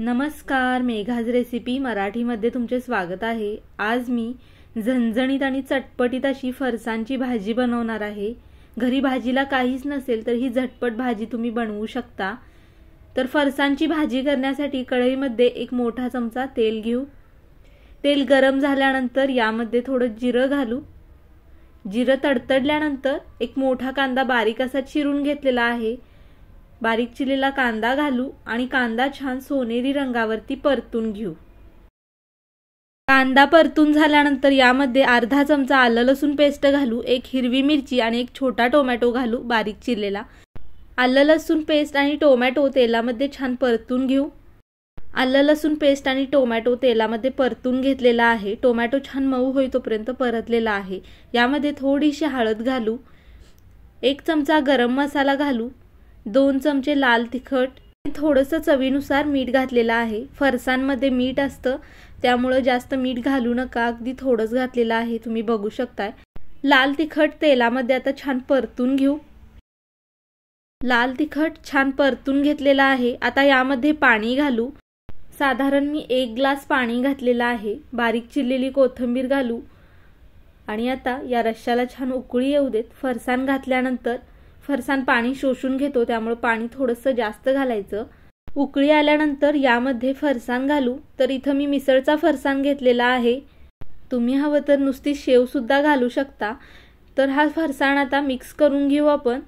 नमस्कार मेघाज रेसिपी मराठीमध्ये तुमचे स्वागत आहे आज मी झणझणीत आणि चटपटीत अशी फरसांची भाजी बनवणार आहे घरी भाजीला काहीच नसेल तर ही झटपट भाजी तुम्ही बनवू शकता तर फरसांची भाजी करण्यासाठी कढईमध्ये एक मोठा चमचा तेल घेऊ तेल गरम झाल्यानंतर यामध्ये थोडं जिरं घालू जिरं तडतडल्यानंतर एक मोठा कांदा बारीक असा चिरून घेतलेला आहे बारीक चिलेला कांदा घालू आणि कांदा छान सोनेरी रंगावरती परतून घेऊ कांदा परतून झाल्यानंतर यामध्ये अर्धा चमचा आलं लसूण पेस्ट घालू एक हिरवी मिरची आणि एक छोटा टोमॅटो घालू बारीक चिरलेला आलं लसूण पेस्ट आणि टोमॅटो तेलामध्ये छान परतून घेऊ आलं लसूण पेस्ट आणि टोमॅटो तेलामध्ये परतून घेतलेला आहे टोमॅटो छान मऊ होई तोपर्यंत परतलेला आहे यामध्ये थोडीशी हळद घालू एक चमचा गरम मसाला घालू दोन चमचे लाल तिखट थोडंसं चवीनुसार मीठ घातलेलं आहे फरसांमध्ये मीठ असतं त्यामुळं जास्त मीठ घालू नका अगदी थोडंच घातलेलं आहे तुम्ही बघू शकताय लाल तिखट तेलामध्ये आता छान परतून घेऊ लाल तिखट छान परतून घेतलेला आहे आता यामध्ये पाणी घालू साधारण मी एक ग्लास पाणी घातलेलं आहे बारीक चिरलेली कोथिंबीर घालू आणि आता या रश्श्याला छान उकळी येऊ देत फरसाण घातल्यानंतर फरसान पाणी शोषून घेतो त्यामुळे पाणी थोडंसं जास्त घालायचं उकळी आल्यानंतर यामध्ये फरसान घालू तर इथं मी मिसळचा फरसान घेतलेला आहे तुम्ही हवं तर नुसती शेवसुद्धा घालू शकता तर हा फरसाण आता मिक्स करून घेऊ आपण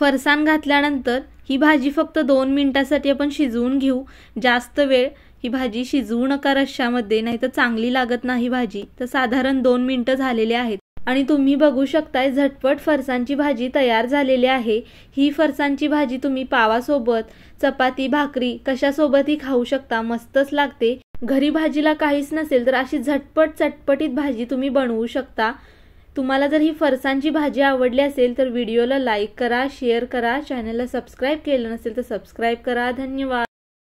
फरसाण घातल्यानंतर ही भाजी फक्त दोन मिनिटासाठी आपण शिजवून घेऊ जास्त वेळ ही भाजी शिजवू नका रश्श्यामध्ये नाही तर चांगली लागत नाही भाजी तर साधारण दोन मिनटं झालेली आहेत आणि तुम्ही बघू शकताय झटपट फरसांची भाजी तयार झालेली आहे ही फरसांची भाजी तुम्ही पावासोबत चपाती भाकरी कशासोबतही खाऊ शकता मस्तच लागते घरी भाजीला काहीच नसेल तर अशी झटपट चटपटीत भाजी तुम्ही बनवू शकता तुम्हाला जर ही फरसांची भाजी आवडली असेल तर व्हिडिओला लाईक करा शेअर करा चॅनलला सबस्क्राईब केलं नसेल तर सबस्क्राईब करा धन्यवाद